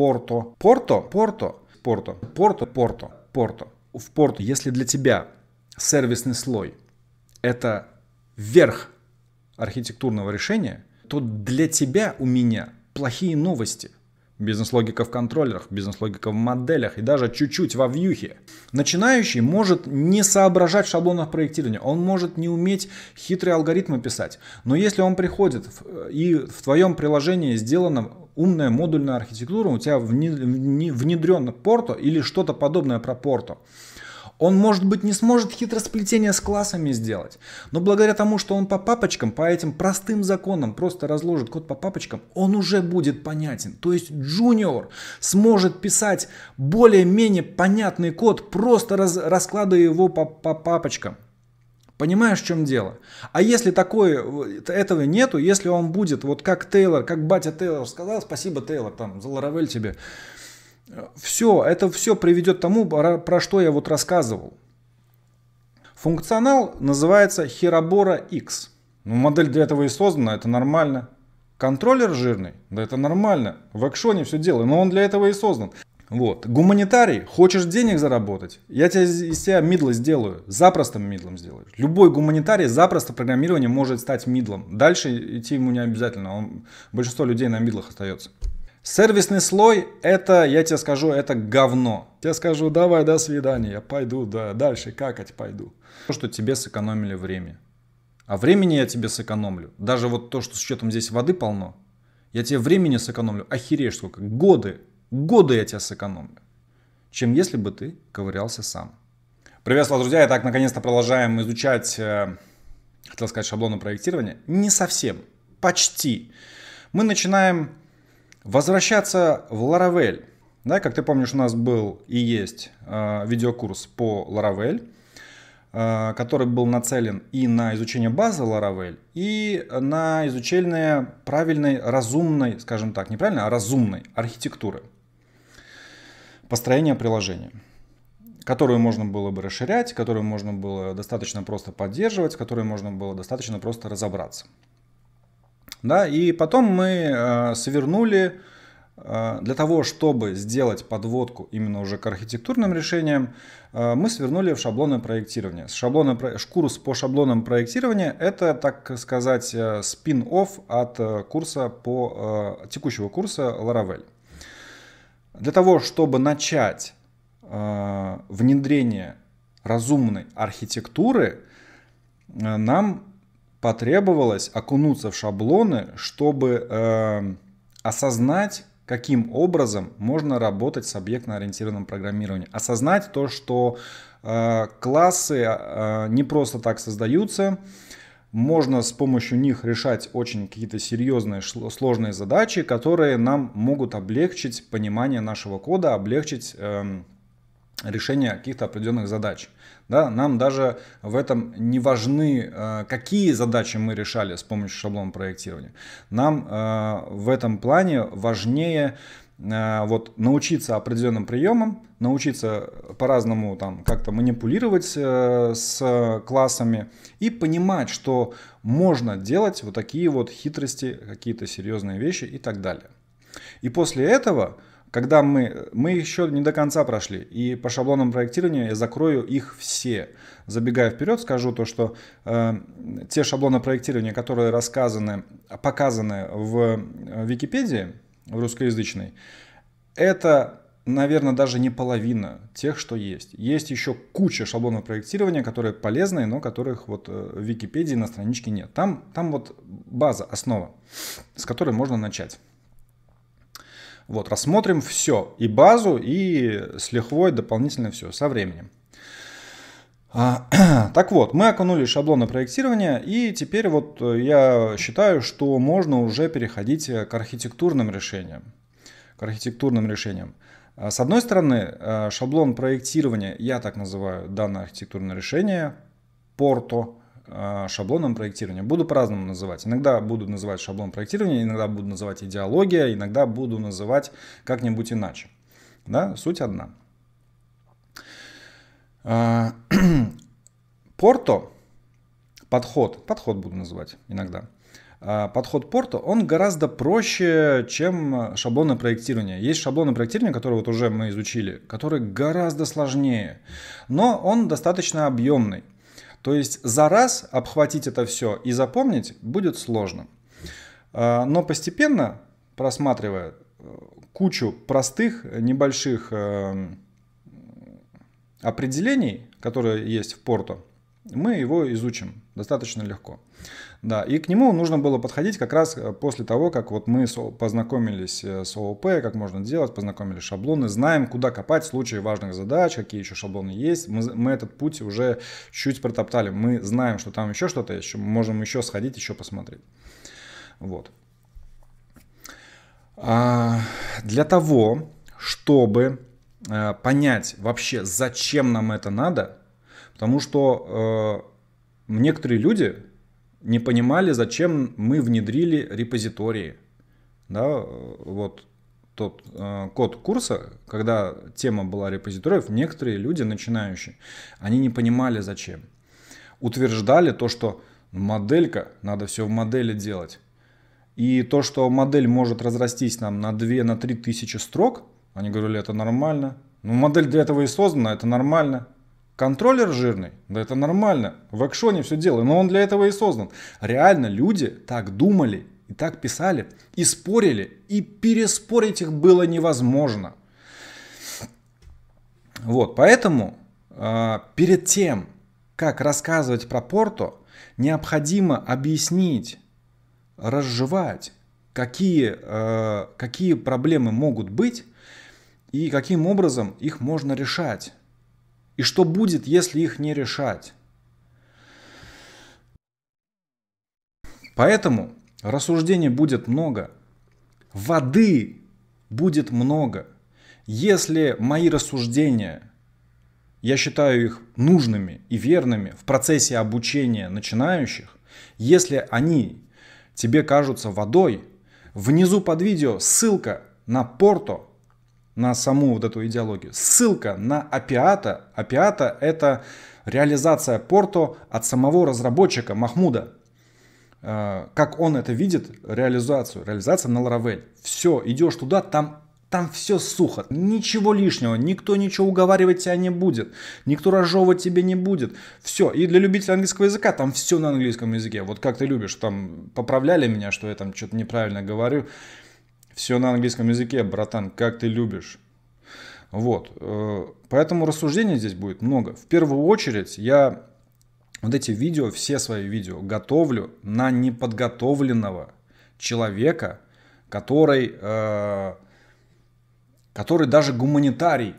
Порто. Порто? Порто. Порто. Порто. Порто. Порто. В Порто. Если для тебя сервисный слой – это верх архитектурного решения, то для тебя у меня плохие новости. Бизнес-логика в контроллерах, бизнес-логика в моделях и даже чуть-чуть во вьюхе. Начинающий может не соображать в шаблонах проектирования, он может не уметь хитрые алгоритмы писать. Но если он приходит э, и в твоем приложении сделано умная модульная архитектура, у тебя внедрен порто или что-то подобное про порто. Он, может быть, не сможет хитросплетение с классами сделать, но благодаря тому, что он по папочкам, по этим простым законам просто разложит код по папочкам, он уже будет понятен. То есть джуниор сможет писать более-менее понятный код, просто раз, раскладывая его по, по папочкам. Понимаешь, в чем дело? А если такой, э, этого нету, если он будет, вот как Тейлор, как батя Тейлор сказал, спасибо, Тейлор, там, за Ларавель тебе. Э, все, это все приведет к тому, про что я вот рассказывал. Функционал называется Хиробора X. Ну, модель для этого и создана, это нормально. Контроллер жирный, да это нормально. В экшоне все дело, но он для этого и создан. Вот. Гуманитарий, хочешь денег заработать, я тебя из тебя мидла сделаю, запросто мидлом сделаю. Любой гуманитарий запросто программирование может стать мидлом. Дальше идти ему не обязательно, он, большинство людей на мидлах остается. Сервисный слой – это, я тебе скажу, это говно. Я скажу, давай, до свидания, я пойду, да, дальше какать пойду. То, что тебе сэкономили время. А времени я тебе сэкономлю. Даже вот то, что с учетом здесь воды полно, я тебе времени сэкономлю, охереешь сколько, годы. Годы я тебя сэкономлю, чем если бы ты ковырялся сам. Приветствую, друзья. Итак, наконец-то продолжаем изучать, э, хотел сказать, шаблоны проектирования. Не совсем, почти. Мы начинаем возвращаться в Laravel. Да, как ты помнишь, у нас был и есть э, видеокурс по Laravel, э, который был нацелен и на изучение базы Laravel, и на изучение правильной, разумной, скажем так, неправильно, а разумной архитектуры построение приложения которую можно было бы расширять, которую можно было достаточно просто поддерживать, которую можно было достаточно просто разобраться. Да, и потом мы э, свернули э, для того, чтобы сделать подводку именно уже к архитектурным решениям, э, мы свернули в шаблоны проектирования. С шаблона, курс по шаблонам проектирования это, так сказать, э, спин-офф от э, курса по, э, текущего курса Laravel. Для того, чтобы начать э, внедрение разумной архитектуры, э, нам потребовалось окунуться в шаблоны, чтобы э, осознать, каким образом можно работать с объектно-ориентированным программированием. Осознать то, что э, классы э, не просто так создаются, э, можно с помощью них решать очень какие-то серьезные сложные задачи, которые нам могут облегчить понимание нашего кода, облегчить эм, решение каких-то определенных задач. Да, нам даже в этом не важны, э, какие задачи мы решали с помощью шаблона проектирования. Нам э, в этом плане важнее Э, вот научиться определенным приемам, научиться по-разному там как-то манипулировать э, с классами и понимать, что можно делать вот такие вот хитрости, какие-то серьезные вещи и так далее. И после этого, когда мы, мы еще не до конца прошли, и по шаблонам проектирования я закрою их все. Забегая вперед, скажу то, что э, те шаблоны проектирования, которые рассказаны, показаны в э, Википедии, в русскоязычной, это, наверное, даже не половина тех, что есть. Есть еще куча шаблонов проектирования, которые полезные, но которых вот э, в Википедии на страничке нет. Там, там вот база, основа, с которой можно начать. Вот, рассмотрим все, и базу, и с лихвой дополнительно все, со временем. А, так вот, мы окунули шаблоны проектирования, и теперь вот э, я считаю, что можно уже переходить э, к архитектурным решениям. К архитектурным решениям. А, с одной стороны, э, шаблон проектирования, я так называю данное архитектурное решение, порто, шаблоном проектирования. Буду по-разному называть. Иногда буду называть шаблон проектирования, иногда буду называть идеология, иногда буду называть как-нибудь иначе. Да? Суть одна. А, Порто, подход, подход буду называть иногда, а, подход Порто, он гораздо проще, чем шаблоны проектирования. Есть шаблоны проектирования, которые вот уже мы изучили, которые гораздо сложнее, но он достаточно объемный. То есть за раз обхватить это все и запомнить будет сложно. А, но постепенно, просматривая э, кучу простых, небольших эм, определений, которые есть в Порту, мы его изучим достаточно легко. Да, и к нему нужно было подходить как раз э, после того, как вот мы познакомились э, с ООП, как можно делать, познакомились шаблоны, знаем, куда копать в случае важных задач, какие еще шаблоны есть. Мы, мы этот путь уже чуть протоптали, мы знаем, что там еще что-то есть, можем еще сходить, еще посмотреть. Вот. А для того, чтобы Э, понять вообще, зачем нам это надо, потому что э, некоторые люди не понимали, зачем мы внедрили репозитории. Да, э, вот тот э, код курса, когда тема была репозиториев, некоторые люди, начинающие, они не понимали, зачем. Утверждали то, что моделька, надо все в модели делать. И то, что модель может разрастись нам на 2-3 на тысячи строк – они говорили, это нормально. Ну, модель для этого и создана, это нормально. Контроллер жирный, да это нормально. В экшоне все делаю, но он для этого и создан. Реально люди так думали и так писали, и спорили, и переспорить их было невозможно. Вот, поэтому э, перед тем, как рассказывать про Порту, необходимо объяснить, разжевать, какие, э, какие проблемы могут быть, и каким образом их можно решать. И что будет, если их не решать. Поэтому рассуждений будет много. Воды будет много. Если мои рассуждения, я считаю их нужными и верными в процессе обучения начинающих, если они тебе кажутся водой, внизу под видео ссылка на Порто – на саму вот эту идеологию. Ссылка на опиата. Опиата — это реализация Порто от самого разработчика Махмуда. Э, как он это видит, реализацию. Реализация на Ларавель. Все, идешь туда, там там все сухо, ничего лишнего, никто ничего уговаривать тебя не будет, никто разжевывать тебе не будет. Все, и для любителя английского языка там все на английском языке. Вот как ты любишь, там поправляли меня, что я там что-то неправильно говорю. Все на английском языке, братан, как ты любишь. Вот. Э, поэтому рассуждений здесь будет много. В первую очередь я вот эти видео, все свои видео готовлю на неподготовленного человека, который, э, который даже гуманитарий.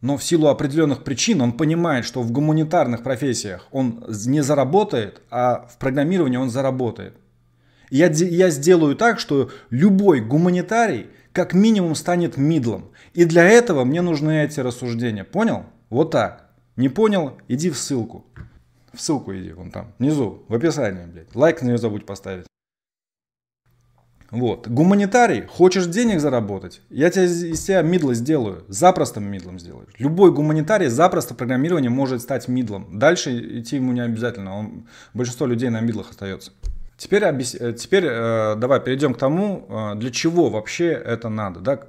Но в силу определенных причин он понимает, что в гуманитарных профессиях он не заработает, а в программировании он заработает. Я, я сделаю так, что любой гуманитарий как минимум станет мидлом. И для этого мне нужны эти рассуждения. Понял? Вот так. Не понял? Иди в ссылку. В ссылку иди, вон там, внизу, в описании, блядь. Лайк на нее забудь поставить. Вот. Гуманитарий, хочешь денег заработать, я тебя из тебя мидла сделаю. Запросто мидлом сделаю. Любой гуманитарий запросто программирование может стать мидлом. Дальше идти ему не обязательно. Он, большинство людей на мидлах остается. Теперь, объяс... Э, теперь э, давай перейдем к тому, э, для чего вообще это надо. Да?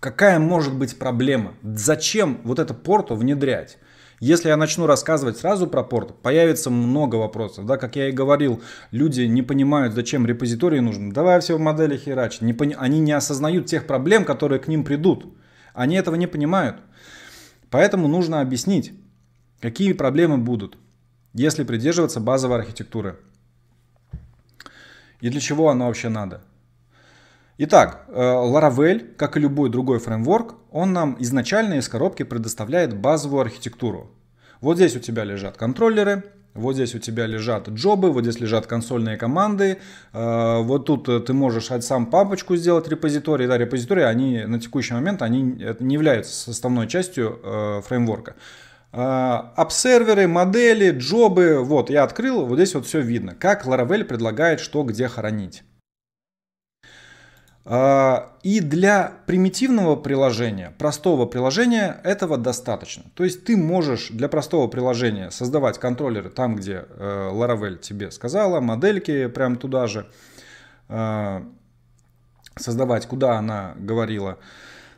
Какая может быть проблема? Зачем вот это порту внедрять? Если я начну рассказывать сразу про порт, появится много вопросов. Да, как я и говорил, люди не понимают, зачем репозитории нужны. Давай все в модели херач. Не пони... Они не осознают тех проблем, которые к ним придут. Они этого не понимают. Поэтому нужно объяснить, какие проблемы будут, если придерживаться базовой архитектуры и для чего оно вообще надо. Итак, э, Laravel, как и любой другой фреймворк, он нам изначально из коробки предоставляет базовую архитектуру. Вот здесь у тебя лежат контроллеры, вот здесь у тебя лежат джобы, вот здесь лежат консольные команды. Э, вот тут э, ты можешь сам папочку сделать репозиторий. Да, репозитории, они на текущий момент, они не являются составной частью фреймворка. А, обсерверы, модели, джобы. Вот, я открыл, вот здесь вот все видно. Как Laravel предлагает что где хранить. А, и для примитивного приложения, простого приложения этого достаточно. То есть ты можешь для простого приложения создавать контроллеры там, где э, Laravel тебе сказала, модельки прям туда же, а, создавать, куда она говорила,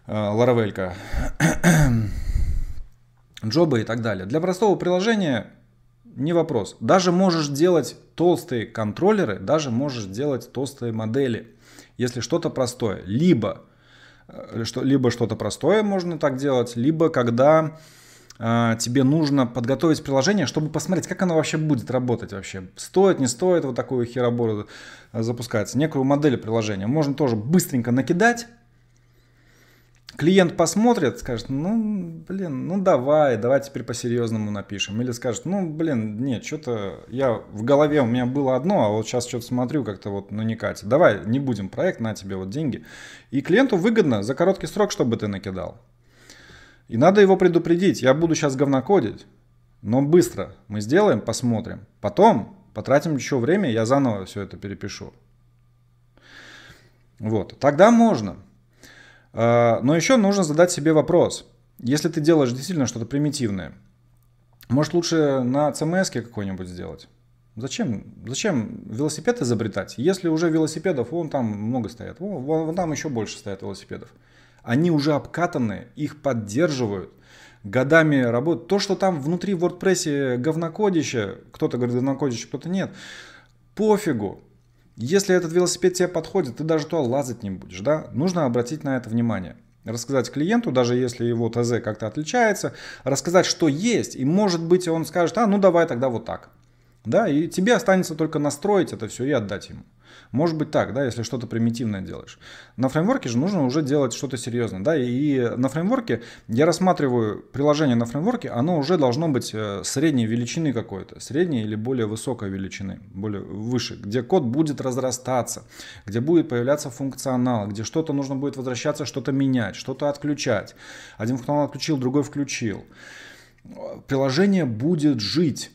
э, Laravelка джобы и так далее. Для простого приложения не вопрос. Даже можешь делать толстые контроллеры, даже можешь делать толстые модели, если что-то простое. Либо, э, что, либо что-то простое можно так делать, либо когда э, тебе нужно подготовить приложение, чтобы посмотреть, как оно вообще будет работать вообще. Стоит, не стоит вот такую херобору э, запускать. Некую модель приложения можно тоже быстренько накидать, клиент посмотрит, скажет, ну, блин, ну давай, давай теперь по-серьезному напишем. Или скажет, ну, блин, нет, что-то я в голове у меня было одно, а вот сейчас что-то смотрю, как-то вот, ну не Катя, давай не будем проект, на тебе вот деньги. И клиенту выгодно за короткий срок, чтобы ты накидал. И надо его предупредить, я буду сейчас говнокодить, но быстро мы сделаем, посмотрим. Потом потратим еще время, я заново все это перепишу. Вот, тогда можно. А, но еще нужно задать себе вопрос. Если ты делаешь действительно что-то примитивное, может лучше на CMS какой-нибудь сделать? Зачем, зачем велосипед изобретать? Если уже велосипедов, вон там много стоят, вон, вон, там еще больше стоят велосипедов. Они уже обкатаны, их поддерживают, годами работают. То, что там внутри в WordPress говнокодище, кто-то говорит говнокодище, кто-то нет, пофигу. Если этот велосипед тебе подходит, ты даже туда лазать не будешь, да? Нужно обратить на это внимание. Рассказать клиенту, даже если его ТЗ как-то отличается, рассказать, что есть, и может быть он скажет, а ну давай тогда вот так. Да, и тебе останется только настроить это все и отдать ему. Может быть так, да, если что-то примитивное делаешь. На фреймворке же нужно уже делать что-то серьезное, да, и на фреймворке, я рассматриваю приложение на фреймворке, оно уже должно быть э, средней величины какой-то, средней или более высокой величины, более выше, где код будет разрастаться, где будет появляться функционал, где что-то нужно будет возвращаться, что-то менять, что-то отключать. Один функционал отключил, другой включил. Приложение будет жить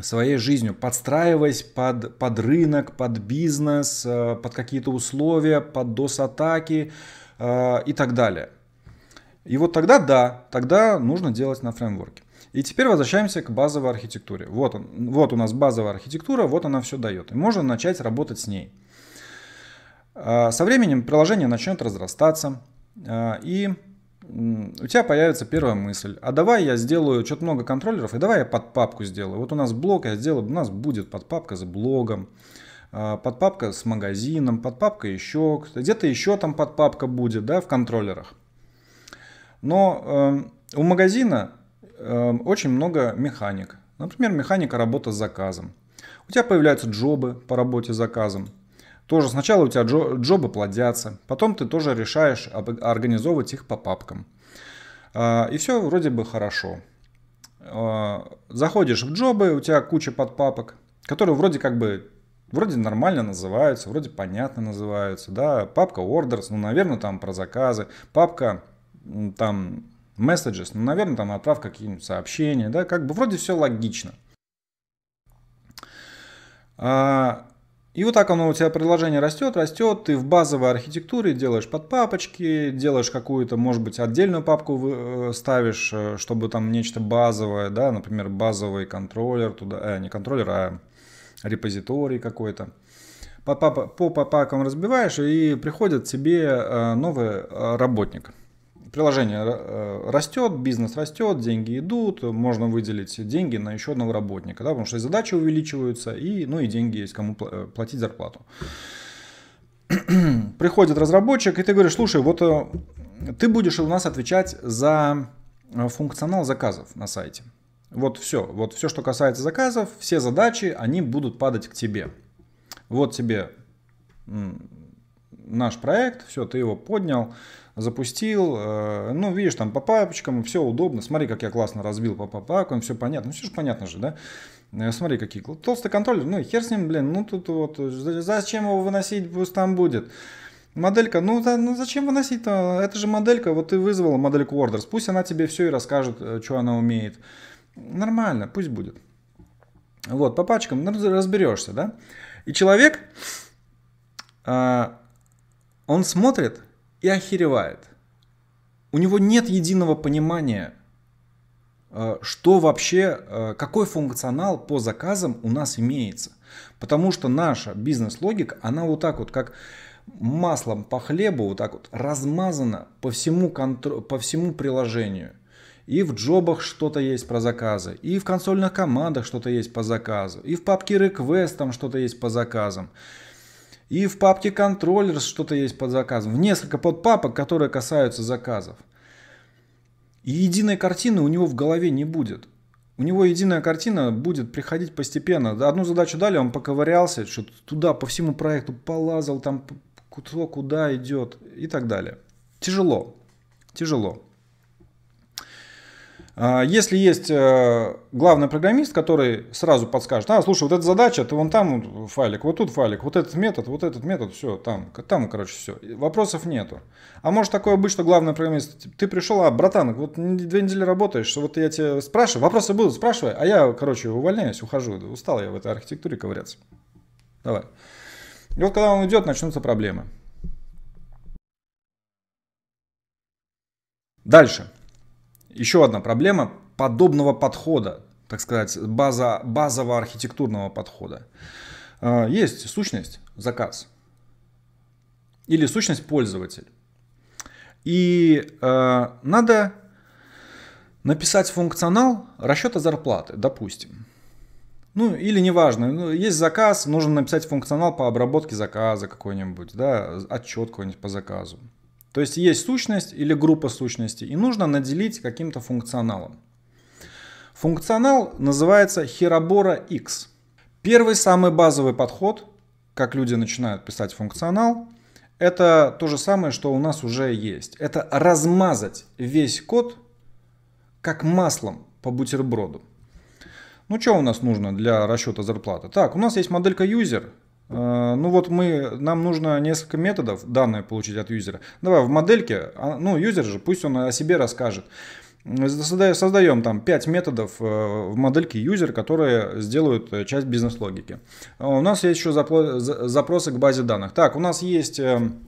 своей жизнью, подстраиваясь под, под рынок, под бизнес, э, под какие-то условия, под DOS-атаки э, и так далее. И вот тогда да, тогда нужно делать на фреймворке. И теперь возвращаемся к базовой архитектуре. Вот, он, вот у нас базовая архитектура, вот она все дает. И можно начать работать с ней. Э, со временем приложение начнет разрастаться, и у тебя появится первая мысль, а давай я сделаю что-то много контроллеров, и давай я под папку сделаю. Вот у нас блог, я сделаю, у нас будет под папка с блогом, а, под папка с магазином, под папка еще, где-то еще там под папка будет, да, в контроллерах. Но э, у магазина э, очень много механик. Например, механика работа с заказом. У тебя появляются джобы по работе с заказом. Тоже сначала у тебя джо, джобы плодятся, потом ты тоже решаешь организовывать их по папкам. А, и все вроде бы хорошо. А, заходишь в джобы, у тебя куча подпапок, которые вроде как бы вроде нормально называются, вроде понятно называются, да, папка orders, ну, наверное, там про заказы, папка там messages, ну, наверное, там отправка какие-нибудь сообщения, да, как бы вроде все логично. А, и вот так оно у тебя предложение растет, растет, ты в базовой архитектуре делаешь под папочки, делаешь какую-то, может быть, отдельную папку э, ставишь, э, чтобы там нечто базовое, да, например, базовый контроллер туда, э, не контроллер, а репозиторий какой-то. По, папкам разбиваешь, и приходит тебе э, новый работник – приложение э, растет, бизнес растет, деньги идут, можно выделить деньги на еще одного работника, да, потому что и задачи увеличиваются, и, ну и деньги есть кому э, платить зарплату. Приходит разработчик, и ты говоришь, слушай, вот э, ты будешь у нас отвечать за функционал заказов на сайте. Вот все, вот все, что касается заказов, все задачи, они будут падать к тебе. Вот тебе наш проект, все, ты его поднял, запустил, э, ну, видишь, там по папочкам, все удобно, смотри, как я классно разбил по папкам, все понятно, ну, все же понятно же, да? Э, смотри, какие толстый контроллер, ну, хер с ним, блин, ну, тут вот, зачем его выносить, пусть там будет. Моделька, ну, да, ну зачем выносить-то? Это же моделька, вот ты вызвала модельку Orders, пусть она тебе все и расскажет, э, что она умеет. Нормально, пусть будет. Вот, по пачкам ну, разберешься, да? И человек, он смотрит, и охеревает. У него нет единого понимания, э, что вообще, э, какой функционал по заказам у нас имеется. Потому что наша бизнес-логика, она вот так вот, как маслом по хлебу, вот так вот размазана по всему, контр... по всему приложению. И в джобах что-то есть про заказы, и в консольных командах что-то есть по заказу, и в папке реквест там что-то есть по заказам. И в папке контроллер что-то есть под заказом. В несколько подпапок, которые касаются заказов. И единой картины у него в голове не будет. У него единая картина будет приходить постепенно. Одну задачу дали, он поковырялся, что-то туда, по всему проекту полазал, там кто куда идет и так далее. Тяжело. Тяжело. А, если есть э, главный программист, который сразу подскажет, а, слушай, вот эта задача, то вон там файлик, вот тут файлик, вот этот метод, вот этот метод, все, там, там, короче, все. Вопросов нету. А может такое быть, что главный программист, «Типа, ты пришел, а, братан, вот две недели работаешь, вот я тебя спрашиваю, вопросы будут, спрашивай, а я, короче, увольняюсь, ухожу, устал я в этой архитектуре ковыряться. Давай. И вот когда он идет, начнутся проблемы. Дальше. Еще одна проблема подобного подхода, так сказать, база, базового архитектурного подхода. А, есть сущность заказ или сущность пользователь. И э, надо написать функционал расчета зарплаты, допустим. Ну, или неважно, ну, есть заказ, нужно написать функционал по обработке заказа какой-нибудь, да, отчет какой-нибудь по заказу. То есть есть сущность или группа сущностей, и нужно наделить каким-то функционалом. Функционал называется Хиробора X. Первый самый базовый подход, как люди начинают писать функционал, это то же самое, что у нас уже есть. Это размазать весь код как маслом по бутерброду. Ну что у нас нужно для расчета зарплаты? Так, у нас есть моделька user, Э, ну вот мы, нам нужно несколько методов, данные получить от юзера. Давай в модельке, а, ну юзер же, пусть он о себе расскажет. Э, создаем там 5 методов э, в модельке юзер, которые сделают часть бизнес-логики. У нас есть еще запросы к базе данных. Так, у нас есть эм,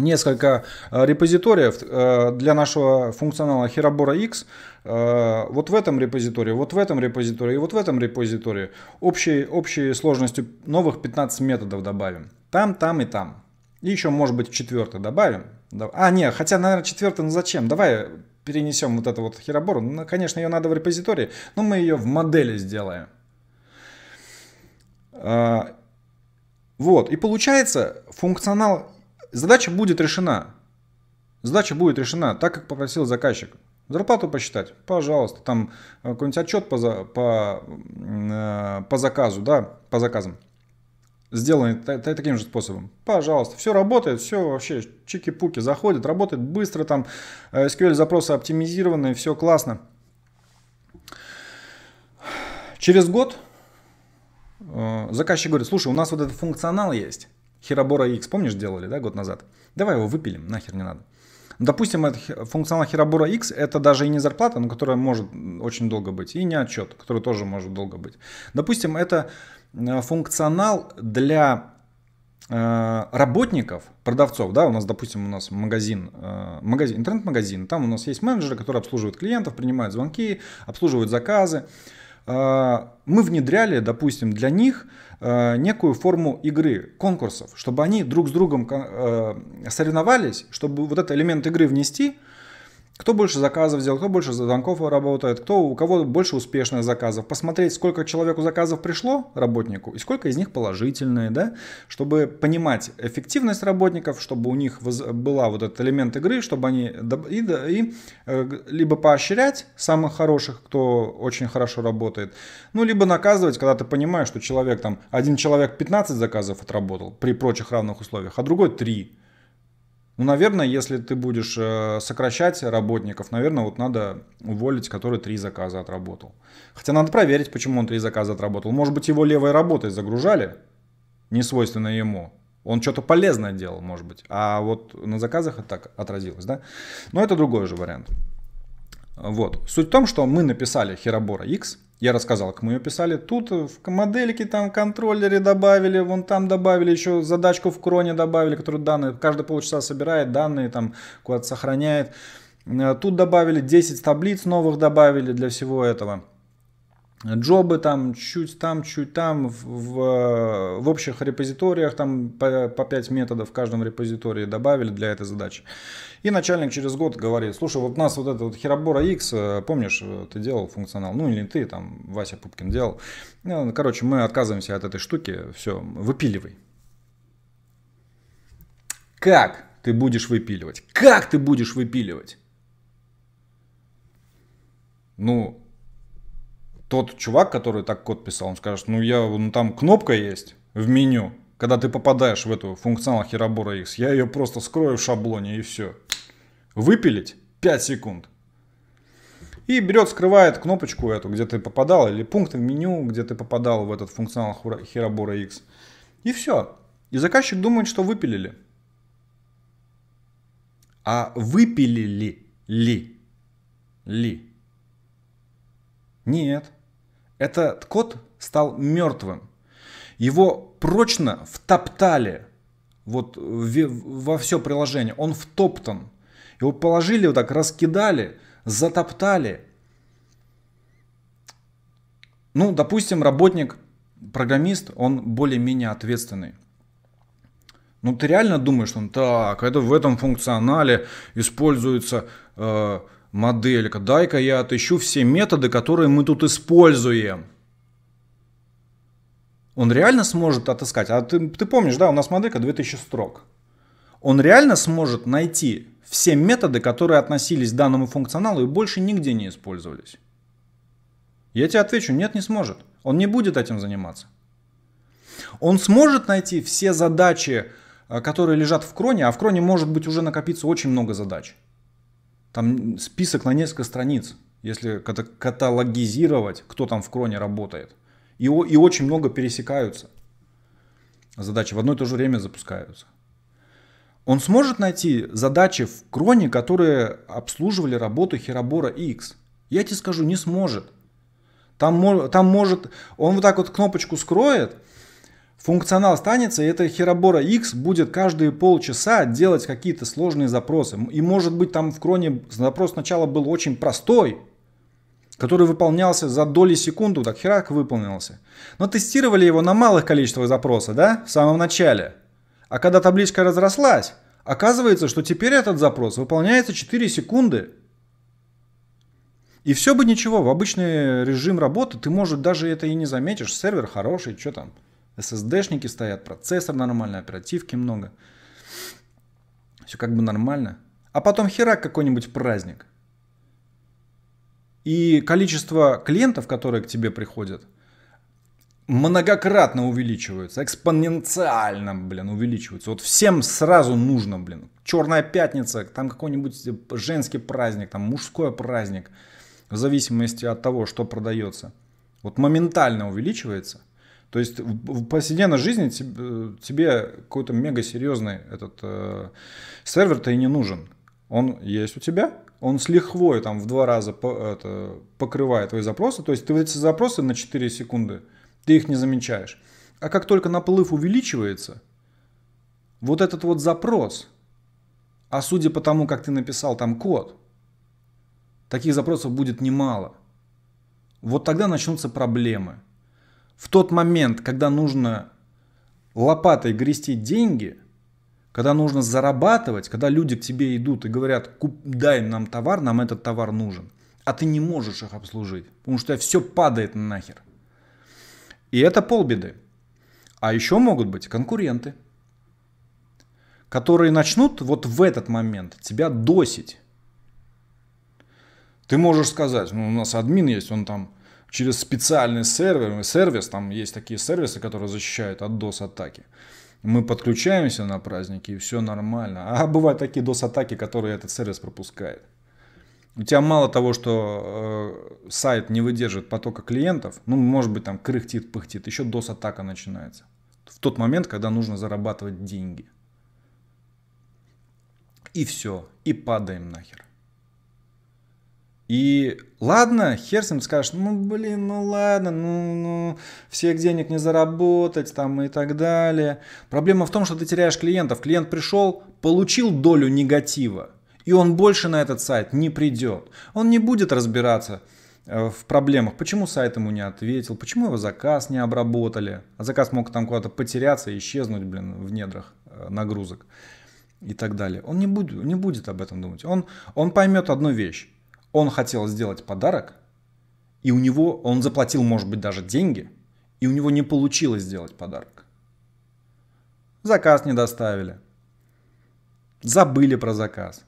несколько э, репозиториев э, для нашего функционала Херобора X. Э, вот в этом репозитории, вот в этом репозитории и вот в этом репозитории. Общей, общей сложностью новых 15 методов добавим. Там, там и там. И еще, может быть, четвертый добавим. А, не, хотя, наверное, четвертый, ну зачем? Давай перенесем вот это вот херобору. Ну, конечно, ее надо в репозитории, но мы ее в модели сделаем. Вот, и получается функционал задача будет решена. Задача будет решена так, как попросил заказчик. Зарплату посчитать, пожалуйста, там э, какой-нибудь отчет по, за, по, э, по заказу, да, по заказам. Сделанный таким же способом. Пожалуйста, все работает, все вообще чики-пуки заходит, работает быстро, там SQL э, запросы оптимизированы, все классно. Через год заказчик говорит, слушай, у нас вот этот функционал есть, Хиробора X, помнишь, делали, да, год назад? Давай его выпилим, нахер не надо. Допустим, это, функционал Хиробора X это даже и не зарплата, но которая может очень долго быть, и не отчет, который тоже может долго быть. Допустим, это э, функционал для э, работников, продавцов, да, у нас, допустим, у нас магазин, э, магазин интернет-магазин, там у нас есть менеджеры, которые обслуживают клиентов, принимают звонки, обслуживают заказы. А, мы внедряли, допустим, для них а, некую форму игры, конкурсов, чтобы они друг с другом а, соревновались, чтобы вот этот элемент игры внести – кто больше заказов сделал, кто больше заданков работает, кто у кого больше успешных заказов. Посмотреть, сколько человеку заказов пришло работнику и сколько из них положительные, да, чтобы понимать эффективность работников, чтобы у них была вот этот элемент игры, чтобы они и, и э, либо поощрять самых хороших, кто очень хорошо работает, ну, либо наказывать, когда ты понимаешь, что человек там, один человек 15 заказов отработал при прочих равных условиях, а другой 3. Ну, наверное, если ты будешь э, сокращать работников, наверное, вот надо уволить, который три заказа отработал. Хотя надо проверить, почему он три заказа отработал. Может быть, его левой работой загружали, не свойственно ему. Он что-то полезное делал, может быть. А вот на заказах это так отразилось, да? Но это другой же вариант. Вот. Суть в том, что мы написали Херобора X – я рассказал, как мы ее писали. Тут в модельке там контроллеры добавили, вон там добавили еще задачку в кроне добавили, которую данные каждые полчаса собирает, данные там куда-то сохраняет. Э, тут добавили 10 таблиц новых добавили для всего этого джобы там, чуть там, чуть там, в, в, в общих репозиториях там по, по 5 методов в каждом репозитории добавили для этой задачи. И начальник через год говорит, слушай, вот у нас вот этот вот херабора X, э, помнишь, э, ты делал функционал, ну или ты, там, Вася Пупкин делал. Ну, короче, мы отказываемся от этой штуки, все, выпиливай. Как ты будешь выпиливать? Как ты будешь выпиливать? Ну, тот чувак, который так код писал, он скажет, ну я, ну там кнопка есть в меню, когда ты попадаешь в эту функционал Херобора X, я ее просто скрою в шаблоне и все. Выпилить 5 секунд. И берет, скрывает кнопочку эту, где ты попадал, или пункт в меню, где ты попадал в этот функционал Херобора X. И все. И заказчик думает, что выпилили. А выпилили ли? Ли? Нет. Этот кот стал мертвым. Его прочно втоптали вот во все приложение. Он втоптан. Его положили вот так, раскидали, затоптали. Ну, допустим, работник, программист, он более-менее ответственный. Ну, ты реально думаешь, что он так, это в этом функционале используется э, Моделька, дай-ка я отыщу все методы, которые мы тут используем. Он реально сможет отыскать. А ты, ты помнишь, да, у нас моделька 2000 строк. Он реально сможет найти все методы, которые относились к данному функционалу и больше нигде не использовались. Я тебе отвечу, нет, не сможет. Он не будет этим заниматься. Он сможет найти все задачи, э, которые лежат в кроне, а в кроне может быть уже накопиться очень много задач. Там список на несколько страниц, если каталогизировать, кто там в кроне работает. И, и очень много пересекаются задачи, в одно и то же время запускаются. Он сможет найти задачи в кроне, которые обслуживали работу Херобора X? Я тебе скажу, не сможет. Там, там может, он вот так вот кнопочку скроет, Функционал останется, и эта Херобора X будет каждые полчаса делать какие-то сложные запросы. И может быть там в кроне запрос сначала был очень простой, который выполнялся за доли секунды, так херак выполнился. Но тестировали его на малых количествах запросов, да, в самом начале. А когда табличка разрослась, оказывается, что теперь этот запрос выполняется 4 секунды. И все бы ничего, в обычный режим работы ты, может, даже это и не заметишь, сервер хороший, что там – SSD-шники стоят, процессор нормально, оперативки много. Все как бы нормально. А потом херак какой-нибудь праздник. И количество клиентов, которые к тебе приходят, многократно увеличиваются, экспоненциально, блин, увеличиваются. Вот всем сразу нужно, блин. Черная пятница, там какой-нибудь женский праздник, там мужской праздник, в зависимости от того, что продается. Вот моментально увеличивается. То есть в повседневной жизни тебе, э, тебе какой-то мега серьезный этот э, сервер-то и не нужен. Он есть у тебя, он с лихвой там в два раза по, это, покрывает твои запросы. То есть ты эти запросы на 4 секунды, ты их не замечаешь. А как только наплыв увеличивается, вот этот вот запрос, а судя по тому, как ты написал там код, таких запросов будет немало. Вот тогда начнутся проблемы – в тот момент, когда нужно лопатой грести деньги, когда нужно зарабатывать, когда люди к тебе идут и говорят, Куп, дай нам товар, нам этот товар нужен, а ты не можешь их обслужить, потому что у все падает нахер. И это полбеды. А еще могут быть конкуренты, которые начнут вот в этот момент тебя досить. Ты можешь сказать, ну у нас админ есть, он там через специальный сервер, сервис, там есть такие сервисы, которые защищают от DOS-атаки. Мы подключаемся на праздники, и все нормально. А бывают такие DOS-атаки, которые этот сервис пропускает. У тебя мало того, что э, сайт не выдержит потока клиентов, ну, может быть, там кряхтит, пыхтит, еще DOS-атака начинается. В тот момент, когда нужно зарабатывать деньги. И все, и падаем нахер. И ладно, хер с ним скажешь, ну блин, ну ладно, ну, ну всех денег не заработать там и так далее. Проблема в том, что ты теряешь клиентов. Клиент пришел, получил долю негатива, и он больше на этот сайт не придет. Он не будет разбираться э, в проблемах. Почему сайт ему не ответил? Почему его заказ не обработали? А заказ мог там куда-то потеряться исчезнуть, блин, в недрах э, нагрузок и так далее. Он не будет, не будет об этом думать. Он, он поймет одну вещь он хотел сделать подарок, и у него, он заплатил, может быть, даже деньги, и у него не получилось сделать подарок. Заказ не доставили. Забыли про заказ.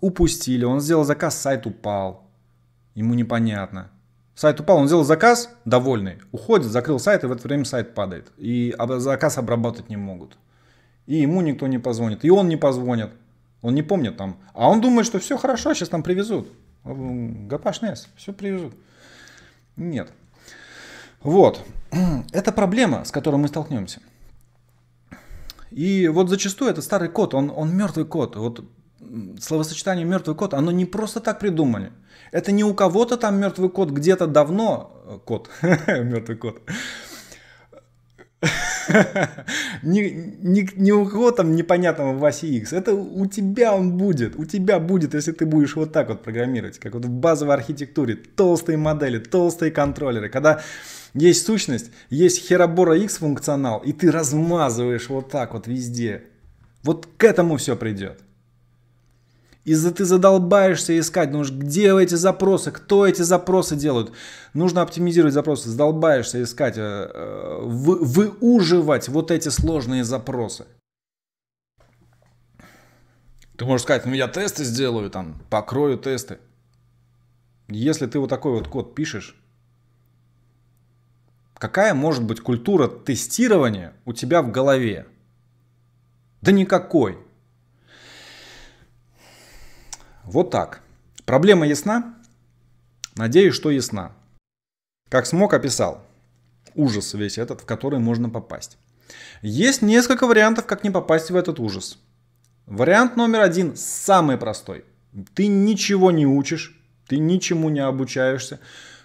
Упустили. Он сделал заказ, сайт упал. Ему непонятно. Сайт упал, он сделал заказ, довольный, уходит, закрыл сайт, и в это время сайт падает. И заказ обработать не могут. И ему никто не позвонит, и он не позвонит. Он не помнит там. А он думает, что все хорошо, сейчас а нам привезут гапашнес, все привезут. Нет. Вот. Это проблема, с которой мы столкнемся. И вот зачастую это старый код, он, он мертвый код. Вот словосочетание мертвый код, оно не просто так придумали. Это не у кого-то там мертвый код, где-то давно э, код, мертвый код. ни, у кого там непонятного васи-икс, Это у тебя он будет. У тебя будет, если ты будешь вот так вот программировать. Как вот в базовой архитектуре. Толстые модели, толстые контроллеры. Когда есть сущность, есть херобора X функционал, и ты размазываешь вот так вот везде. Вот к этому все придет. Из-за ты задолбаешься искать, потому что где эти запросы, кто эти запросы делают. Нужно оптимизировать запросы, задолбаешься искать, э, э, вы, выуживать вот эти сложные запросы. Ты можешь сказать, ну я тесты сделаю там, покрою тесты. Если ты вот такой вот код пишешь, какая может быть культура тестирования у тебя в голове? Да никакой. Вот так. Проблема ясна? Надеюсь, что ясна. Как смог, описал. Ужас весь этот, в который можно попасть. Есть несколько вариантов, как не попасть в этот ужас. Вариант номер один, самый простой. Ты ничего не учишь, ты ничему не обучаешься.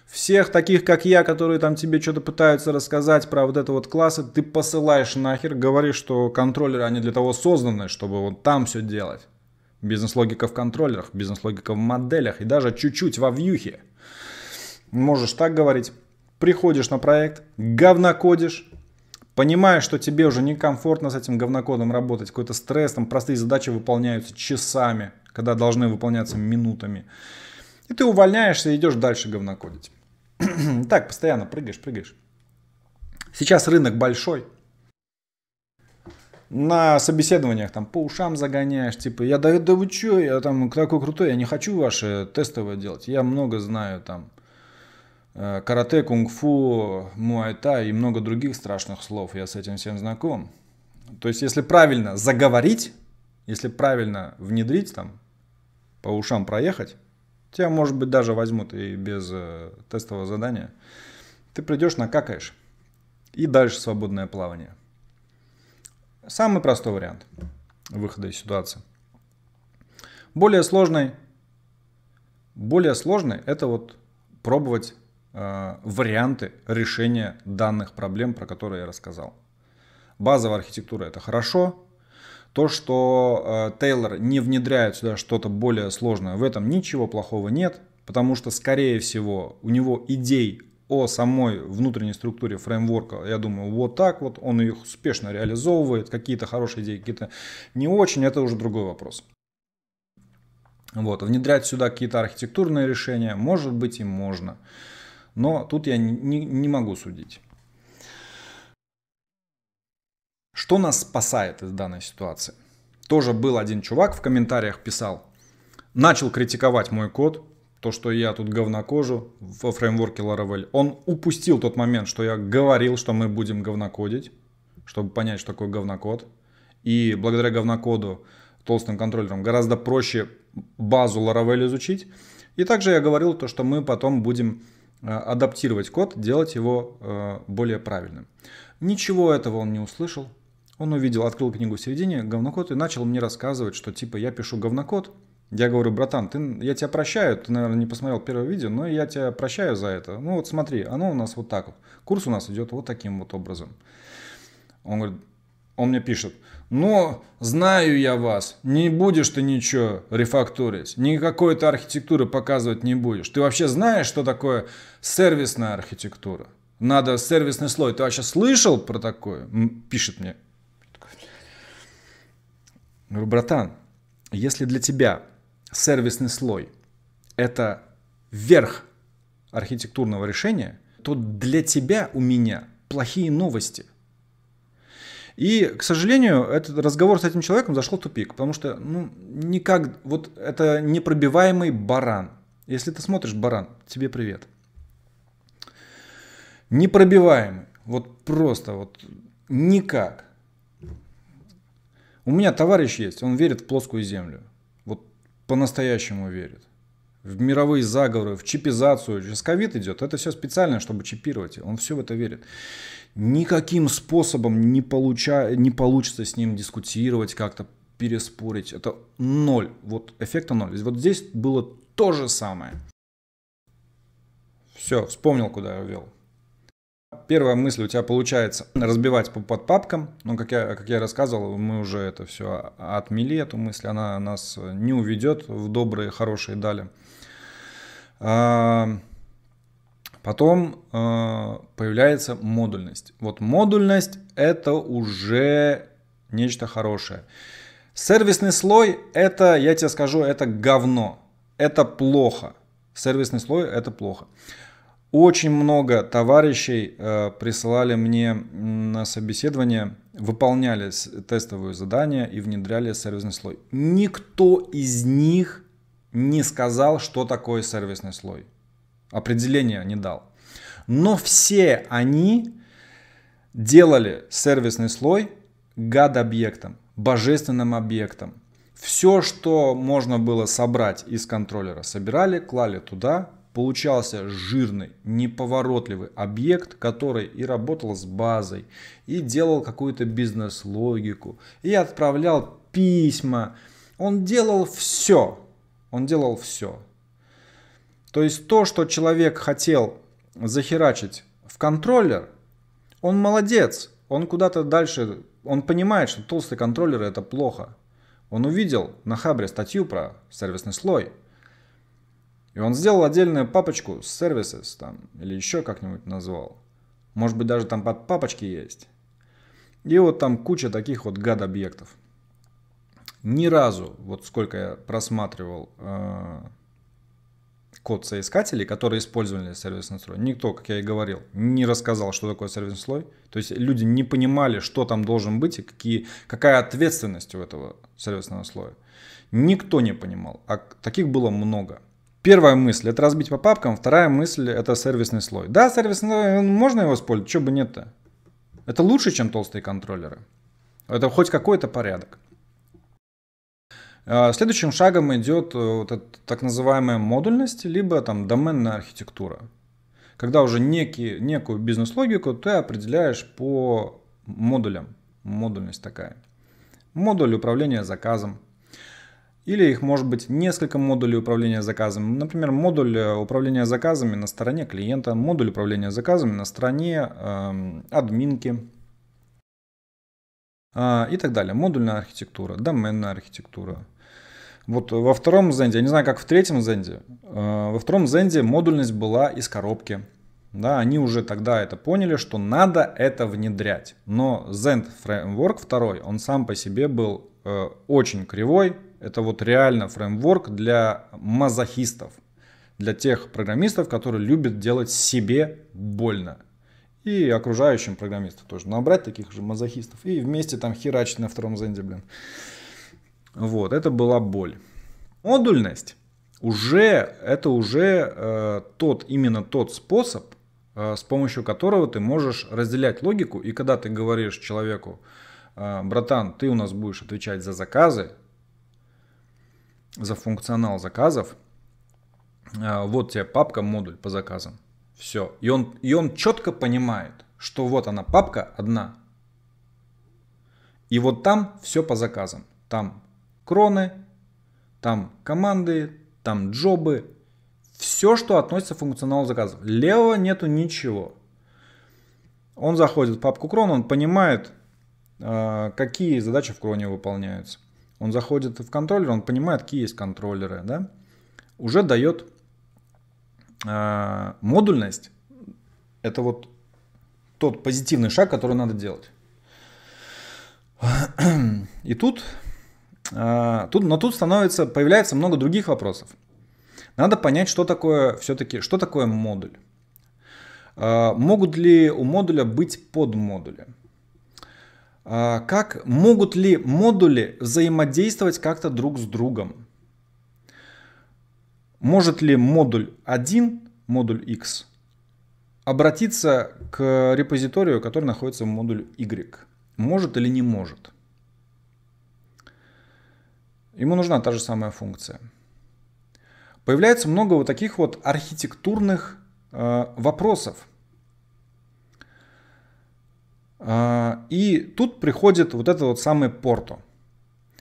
Всех таких, как я, которые там тебе что-то пытаются рассказать про вот это вот классы, ты посылаешь нахер, говоришь, что контроллеры, они для того созданы, чтобы вот там все делать. Бизнес-логика в контроллерах, бизнес-логика в моделях и даже чуть-чуть во вьюхе. Можешь так говорить. Приходишь на проект, говнокодишь, понимаешь, что тебе уже некомфортно с этим говнокодом работать, какой-то стресс, там простые задачи выполняются часами, когда должны выполняться минутами. И ты увольняешься и идешь дальше говнокодить. так, постоянно прыгаешь, прыгаешь. Сейчас рынок большой, на собеседованиях там по ушам загоняешь, типа, я, да, да вы чё, я там такой крутой, я не хочу ваше тестовое делать, я много знаю там э, карате, кунг-фу, муайта и много других страшных слов, я с этим всем знаком. То есть, если правильно заговорить, если правильно внедрить там, по ушам проехать, тебя, может быть, даже возьмут и без э, тестового задания, ты придешь, накакаешь, и дальше свободное плавание. Самый простой вариант выхода из ситуации. Более сложный, более сложный это вот пробовать э, варианты решения данных проблем, про которые я рассказал. Базовая архитектура это хорошо. То, что э, Тейлор не внедряет сюда что-то более сложное, в этом ничего плохого нет, потому что, скорее всего, у него идей о самой внутренней структуре фреймворка, я думаю, вот так вот, он их успешно реализовывает, какие-то хорошие идеи, какие-то не очень, это уже другой вопрос. Вот, внедрять сюда какие-то архитектурные решения, может быть и можно, но тут я не, не могу судить. Что нас спасает из данной ситуации? Тоже был один чувак в комментариях писал, начал критиковать мой код, то, что я тут говнокожу во фреймворке Laravel. Он упустил тот момент, что я говорил, что мы будем говнокодить, чтобы понять, что такое говнокод. И благодаря говнокоду толстым контроллером гораздо проще базу Laravel изучить. И также я говорил то, что мы потом будем э, адаптировать код, делать его э, более правильным. Ничего этого он не услышал. Он увидел, открыл книгу в середине, говнокод, и начал мне рассказывать, что типа я пишу говнокод, я говорю, братан, ты, я тебя прощаю, ты, наверное, не посмотрел первое видео, но я тебя прощаю за это. Ну вот смотри, оно у нас вот так вот. Курс у нас идет вот таким вот образом. Он говорит, он мне пишет, но знаю я вас, не будешь ты ничего рефакторить, никакой ты архитектуры показывать не будешь. Ты вообще знаешь, что такое сервисная архитектура? Надо сервисный слой. Ты вообще слышал про такое? Пишет мне. Говорю, братан, если для тебя сервисный слой – это верх архитектурного решения, то для тебя у меня плохие новости. И, к сожалению, этот разговор с этим человеком зашел в тупик, потому что, ну, никак, вот это непробиваемый баран. Если ты смотришь баран, тебе привет. Непробиваемый, вот просто, вот никак. У меня товарищ есть, он верит в плоскую землю по-настоящему верит. В мировые заговоры, в чипизацию. Сейчас ковид идет. Это все специально, чтобы чипировать. Он все в это верит. Никаким способом не, получа... не получится с ним дискутировать как-то, переспорить. Это ноль. Вот эффекта ноль. Вот здесь было то же самое. Все, вспомнил, куда я вел. Первая мысль у тебя получается разбивать под папкам, но, ну, как я, как я рассказывал, мы уже это все отмели, эту мысль, она нас не уведет в добрые, хорошие дали. А, потом а, появляется модульность. Вот модульность – это уже нечто хорошее. Сервисный слой – это, я тебе скажу, это говно, это плохо. Сервисный слой – это плохо. Очень много товарищей э, присылали мне на собеседование, выполняли тестовые задания и внедряли сервисный слой. Никто из них не сказал, что такое сервисный слой. Определения не дал. Но все они делали сервисный слой гад-объектом, божественным объектом. Все, что можно было собрать из контроллера, собирали, клали туда, получался жирный, неповоротливый объект, который и работал с базой, и делал какую-то бизнес-логику, и отправлял письма. Он делал все. Он делал все. То есть то, что человек хотел захерачить в контроллер, он молодец. Он куда-то дальше, он понимает, что толстый контроллер это плохо. Он увидел на Хабре статью про сервисный слой – и он сделал отдельную папочку с services там, или еще как-нибудь назвал. Может быть, даже там под папочки есть. И вот там куча таких вот гад-объектов. Ни разу, вот сколько я просматривал э, код соискателей, которые использовали сервисный слой, никто, как я и говорил, не рассказал, что такое сервисный слой. То есть люди не понимали, что там должен быть и какие, какая ответственность у этого сервисного слоя. Никто не понимал, а таких было много – Первая мысль – это разбить по папкам, вторая мысль – это сервисный слой. Да, сервисный слой, можно его использовать, чего бы нет-то. Это лучше, чем толстые контроллеры. Это хоть какой-то порядок. А, следующим шагом идет э, вот эта так называемая модульность, либо там доменная архитектура. Когда уже некий, некую бизнес-логику ты определяешь по модулям. Модульность такая. Модуль управления заказом, или их может быть несколько модулей управления заказами. Например, модуль э, управления заказами на стороне клиента, модуль управления заказами на стороне э, админки э, и так далее. Модульная архитектура, доменная архитектура. Вот во втором зенде, я не знаю, как в третьем зенде, э, во втором зенде модульность была из коробки. Да, они уже тогда это поняли, что надо это внедрять. Но Zend Framework 2, он сам по себе был э, очень кривой, это вот реально фреймворк для мазохистов, для тех программистов, которые любят делать себе больно. И окружающим программистам тоже набрать таких же мазохистов и вместе там херачить на втором зенде, блин. Вот, это была боль. Модульность. Уже, это уже э, тот, именно тот способ, э, с помощью которого ты можешь разделять логику. И когда ты говоришь человеку, э, братан, ты у нас будешь отвечать за заказы, за функционал заказов. А, вот тебе папка модуль по заказам. Все. И он, и он четко понимает, что вот она папка одна. И вот там все по заказам. Там кроны, там команды, там джобы. Все, что относится к функционалу заказов. Левого нету ничего. Он заходит в папку крон, он понимает, а, какие задачи в кроне выполняются. Он заходит в контроллер, он понимает, какие есть контроллеры, да? Уже дает э, модульность. Это вот тот позитивный шаг, который надо делать. И тут, э, тут, но тут становится, появляется много других вопросов. Надо понять, что такое все-таки, что такое модуль. А, могут ли у модуля быть подмодули? А, как могут ли модули взаимодействовать как-то друг с другом. Может ли модуль 1, модуль X, обратиться к репозиторию, который находится в модуле Y? Может или не может? Ему нужна та же самая функция. Появляется много вот таких вот архитектурных э, вопросов. А, и тут приходит вот это вот самое порто.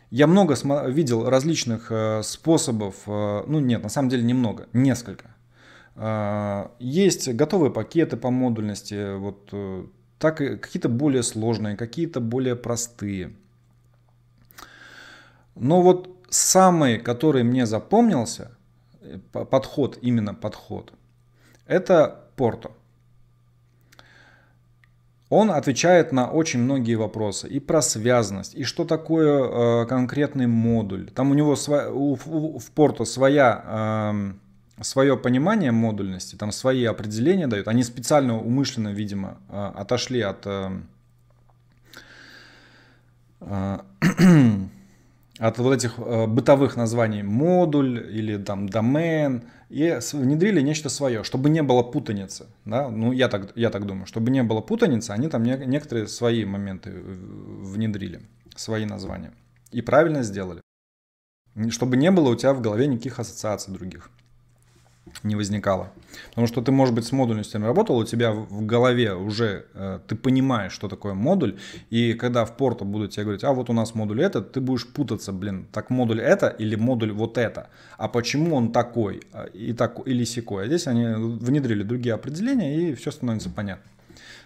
Я много видел различных э, способов, э, ну нет, на самом деле немного, несколько. А, есть готовые пакеты по модульности, вот э, так какие-то более сложные, какие-то более простые. Но вот самый, который мне запомнился, подход, именно подход, это Порто. Он отвечает на очень многие вопросы и про связанность, и что такое э, конкретный модуль. Там у него сво- у, у, в порту своя, э, эм, свое понимание модульности, там свои определения дают. Они специально, умышленно, видимо, э, отошли от... Эм, э, от вот этих э, бытовых названий модуль или там домен и внедрили нечто свое, чтобы не было путаницы. Да? Ну, я так, я так думаю, чтобы не было путаницы, они там не, некоторые свои моменты э, внедрили, свои названия. И правильно сделали. Чтобы не было у тебя в голове никаких ассоциаций других не возникало. Потому что ты, может быть, с модульностями работал, у тебя в голове уже э, ты понимаешь, что такое модуль, и когда в порту будут тебе говорить, а вот у нас модуль этот, ты будешь путаться, блин, так модуль это или модуль вот это, а почему он такой э, и так, или секой. А здесь они внедрили другие определения, и все становится понятно.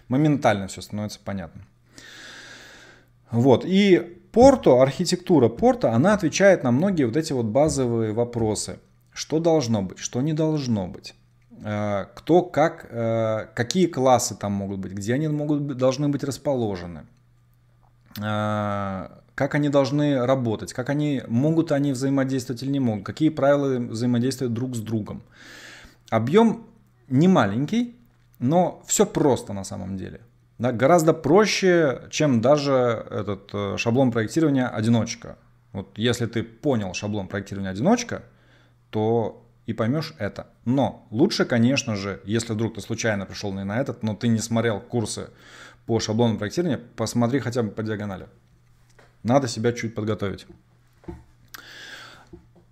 Моментально все становится понятно. Вот, и порту, архитектура порта, она отвечает на многие вот эти вот базовые вопросы – что должно быть, что не должно быть, э, кто как, э, какие классы там могут быть, где они могут, должны быть расположены, э, как они должны работать, как они могут они взаимодействовать или не могут, какие правила взаимодействия друг с другом. Объем не маленький, но все просто на самом деле. Да, гораздо проще, чем даже этот шаблон проектирования одиночка. Вот если ты понял шаблон проектирования одиночка, то и поймешь это. Но лучше, конечно же, если вдруг ты случайно пришел на этот, но ты не смотрел курсы по шаблону проектирования, посмотри хотя бы по диагонали. Надо себя чуть подготовить.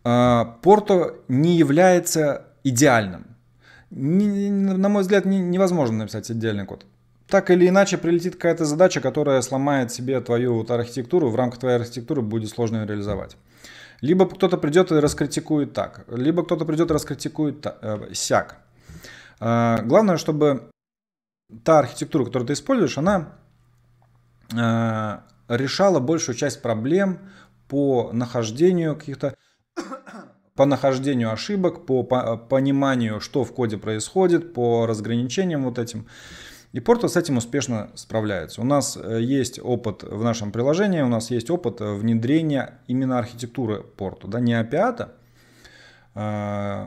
А, Порто не является идеальным. На мой взгляд, невозможно написать идеальный код. Так или иначе прилетит какая-то задача, которая сломает себе твою вот архитектуру, в рамках твоей архитектуры будет сложно ее реализовать. Либо кто-то придет и раскритикует так, либо кто-то придет и раскритикует так, э, сяк. Э, главное, чтобы та архитектура, которую ты используешь, она э, решала большую часть проблем по нахождению каких-то по нахождению ошибок, по, по пониманию, что в коде происходит, по разграничениям вот этим. Э, и Porto с этим успешно справляется. У нас э, есть опыт в нашем приложении, у нас есть опыт э, внедрения именно архитектуры Porto. Да, не опиата, э,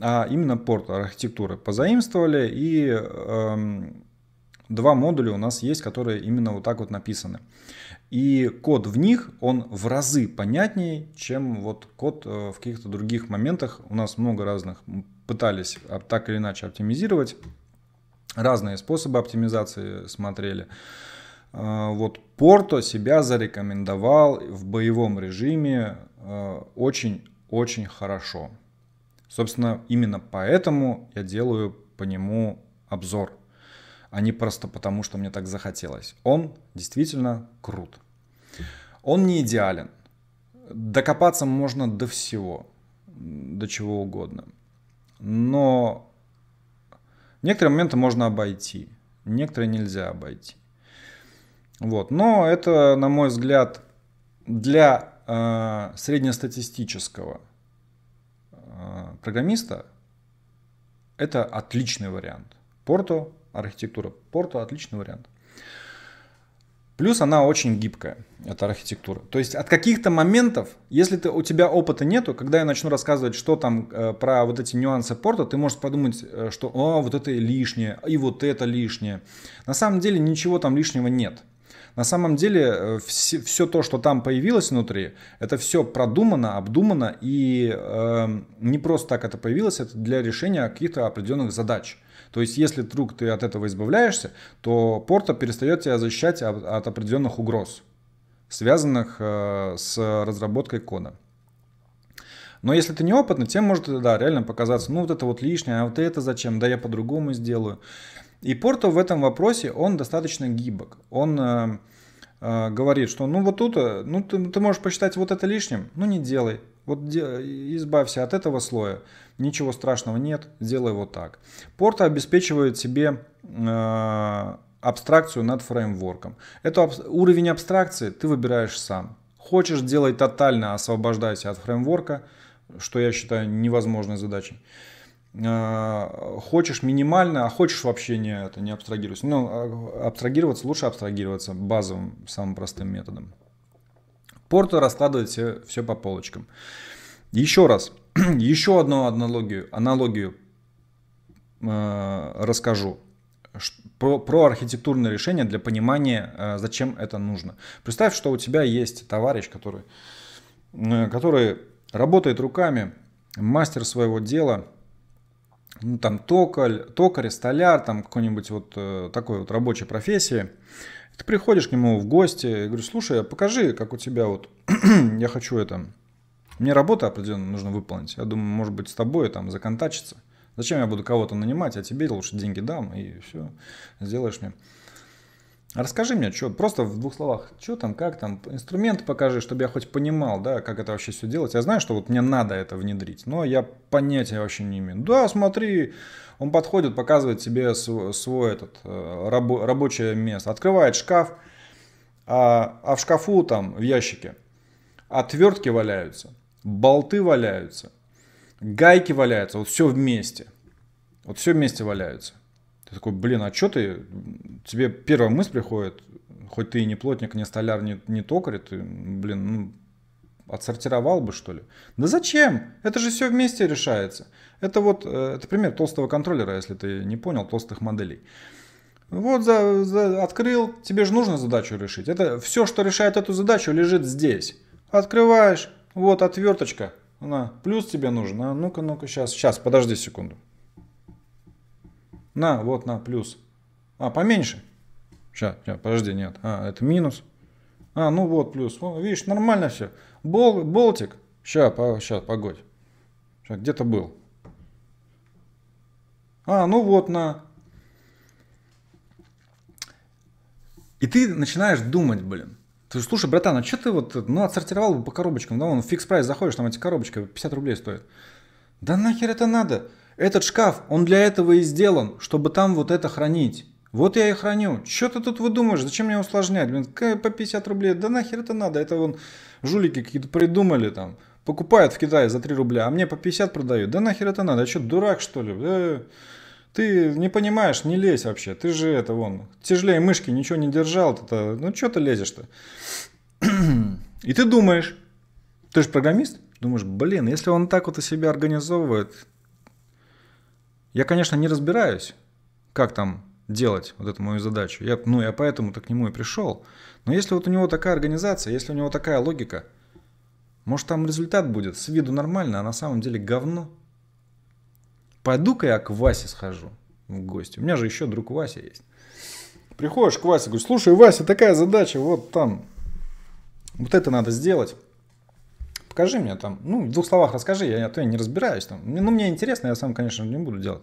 а именно Porto архитектуры позаимствовали. И эм, два модуля у нас есть, которые именно вот так вот написаны. И код в них, он в разы понятнее, чем вот код в каких-то других моментах. У нас много разных пытались а, так или иначе оптимизировать разные способы оптимизации смотрели. А, вот Порто себя зарекомендовал в боевом режиме очень-очень а, хорошо. Собственно, именно поэтому я делаю по нему обзор, а не просто потому, что мне так захотелось. Он действительно крут. Он не идеален. Докопаться можно до всего, до чего угодно. Но Некоторые моменты можно обойти, некоторые нельзя обойти. Вот. Но это, на мой взгляд, для э, среднестатистического э, программиста это отличный вариант. Порту, архитектура Порту – отличный вариант. Плюс она очень гибкая, эта архитектура. То есть от каких-то моментов, если ты, у тебя опыта нету, когда я начну рассказывать, что там э, про вот эти нюансы порта, ты можешь подумать, э, что «О, вот это лишнее, и вот это лишнее». На самом деле ничего там лишнего нет. На самом деле все, э, все то, что там появилось внутри, это все продумано, обдумано, и э, не просто так это появилось, это для решения каких-то определенных задач. Э, то есть, если вдруг ты от этого избавляешься, то порта перестает тебя защищать от, от определенных угроз, связанных э, с разработкой кода. Но если ты неопытный, тем может, да, реально показаться, ну вот это вот лишнее, а вот это зачем, да я по-другому сделаю. И Порто в этом вопросе, он достаточно гибок. Он э, э, говорит, что ну вот тут, э, ну ты, ты можешь посчитать вот это лишним, ну не делай. Вот де, э, избавься от этого слоя ничего страшного нет, сделай вот так. Порта обеспечивает себе э, абстракцию над фреймворком. Это аб- уровень абстракции ты выбираешь сам. Хочешь делать тотально, освобождайся от фреймворка, что я считаю невозможной задачей. Э, хочешь минимально, а хочешь вообще не, это, не абстрагируйся. Ну, а, абстрагироваться, лучше абстрагироваться базовым, самым простым методом. Порта раскладывает все, все по полочкам. Еще раз, еще одну аналогию, аналогию э, расскажу про, про архитектурное решение для понимания, э, зачем это нужно. Представь, что у тебя есть товарищ, который, э, который работает руками, мастер своего дела, ну, там токарь, токарь, столяр, там какой-нибудь вот э, такой вот рабочей профессии. Ты приходишь к нему в гости и говоришь, слушай, а покажи, как у тебя вот, я хочу это, мне работа определенно нужно выполнить. Я думаю, может быть, с тобой там законтачиться. Зачем я буду кого-то нанимать, а тебе лучше деньги дам, и все, сделаешь мне. расскажи мне, что, просто в двух словах, что там, как там, инструмент покажи, чтобы я хоть понимал, да, как это вообще все делать. Я знаю, что вот мне надо это внедрить, но я понятия вообще не имею. Да, смотри, он подходит, показывает тебе свой, свой этот, э, рабо, рабочее место, открывает шкаф, а, а в шкафу там, в ящике, отвертки валяются – болты валяются, гайки валяются, вот все вместе. Вот все вместе валяются. Ты такой, блин, а что ты? Тебе первая мысль приходит, хоть ты и не плотник, не столяр, не, не токарь, ты, блин, ну, отсортировал бы, что ли? Да зачем? Это же все вместе решается. Это вот, э, это пример толстого контроллера, если ты не понял, толстых моделей. Вот за, за, открыл, тебе же нужно задачу решить. Это все, что решает эту задачу, лежит здесь. Открываешь, вот отверточка. На, плюс тебе нужен. А ну-ка, ну-ка, сейчас, сейчас, подожди секунду. На, вот на, плюс. А, поменьше. Сейчас, сейчас, подожди, нет. А, это минус. А, ну вот, плюс. О, видишь, нормально все. Бол, болтик. Сейчас, по, сейчас, погодь. Сейчас, где-то был. А, ну вот на. И ты начинаешь думать, блин. Ты же, слушай, братан, а что ты вот, ну, отсортировал бы по коробочкам, да, он в фикс прайс заходишь, там эти коробочки 50 рублей стоят. Да нахер это надо? Этот шкаф, он для этого и сделан, чтобы там вот это хранить. Вот я и храню. Что ты тут выдумаешь? Зачем мне усложнять? Блин, по 50 рублей. Да нахер это надо? Это вон жулики какие-то придумали там. Покупают в Китае за 3 рубля, а мне по 50 продают. Да нахер это надо? А что, дурак что ли? Э-э-э. Ты не понимаешь, не лезь вообще. Ты же это вон, тяжелее мышки, ничего не держал. -то. Ну что ты лезешь-то? И ты думаешь, ты же программист, думаешь, блин, если он так вот и себя организовывает, я, конечно, не разбираюсь, как там делать вот эту мою задачу. Я, ну, я поэтому так к нему и пришел. Но если вот у него такая организация, если у него такая логика, может, там результат будет с виду нормально, а на самом деле говно – Пойду-ка я к Васе схожу в гости. У меня же еще друг Вася есть. Приходишь к Васе, говоришь, слушай, Вася, такая задача, вот там, вот это надо сделать. Покажи мне там, ну, в двух словах расскажи, я, а то я не разбираюсь там. Ну, мне интересно, я сам, конечно, не буду делать.